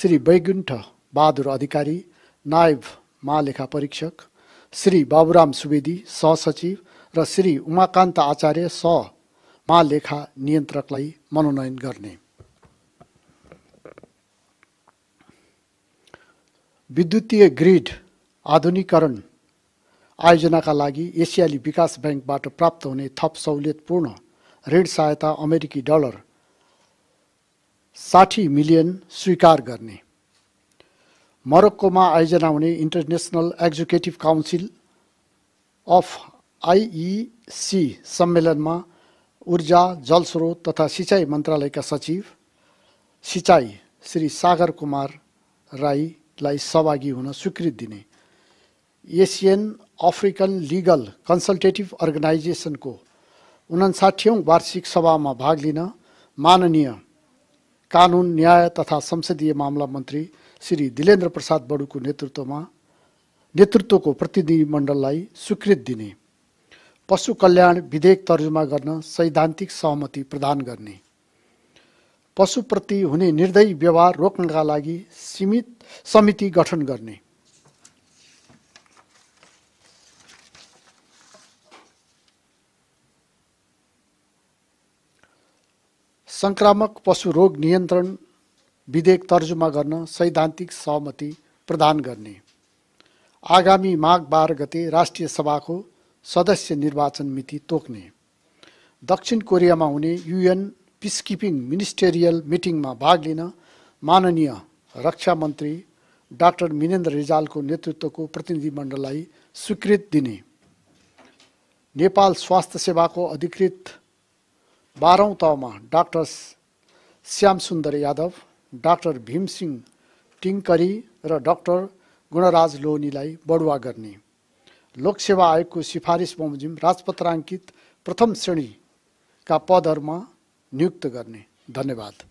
श्री वैकुण्ठ बहादुर अधिकारी नायब महालेखा परीक्षक श्री बाबुराम सुवेदी सहसचिव र श्री उमाकान्त आचार्य स महालेखा नियन्त्रकलाई मनोनयन गर्ने विद्युतीय ग्रिड आधुनिकरण आयोजनाका लागि एसियाली विकास ब्याङ्कबाट प्राप्त हुने थप सहुलियतपूर्ण ऋण सहायता अमेरिकी डलर साठी मिलियन स्वीकार गर्ने मरक्कोमा आयोजना हुने international executive council of IEC सम्मेलनमा ऊर्जा जलस्रोत तथा सिँचाइ मन्त्रालयका सचिव सिँचाइ श्री सागर कुमार राईलाई सहभागी हुन स्वीकृत दिने एसियन अफ्रिकन लिगल कन्सल्टेटिभ अर्गनाइजेसनको उनासाठीौँ वार्षिक सभामा भाग लिन माननीय कानुन न्याय तथा संसदीय मामला मन्त्री श्री दिलेन्द्र प्रसाद बडुको नेतृत्वमा नेतृत्वको प्रतिनिधिमण्डललाई स्वीकृत दिने पशु कल्याण विधेयक तर्जुमा गर्न सैद्धान्तिक सहमति प्रदान गर्ने पशुप्रति हुने निर्दयी व्यवहार रोक्नका लागि सीमित समिति गठन गर्ने सङ्क्रामक पशु रोग नियन्त्रण विधेयक तर्जुमा गर्न सैद्धान्तिक सहमति प्रदान गर्ने आगामी माघ बाह्र गते राष्ट्रिय सभाको सदस्य निर्वाचन मिति तोक्ने दक्षिण कोरियामा हुने युएन पिसकिपिङ मिनिस्टेरियल मिटिङमा भाग लिन माननीय रक्षा मन्त्री डाक्टर मिनेन्द्र रिजालको नेतृत्वको प्रतिनिधिमण्डललाई स्वीकृत दिने नेपाल स्वास्थ्य सेवाको अधिकृत बाह्रौँ तहमा डाक्टर श्यामसुन्दर यादव डाक्टर भीमसिंह टिङ्करी र डाक्टर गुणराज लोनीलाई बढुवा गर्ने लोकसेवा आयोगको सिफारिस बमोजिम राजपत्राङ्कित प्रथम श्रेणीका पदहरूमा नियुक्त गर्ने धन्यवाद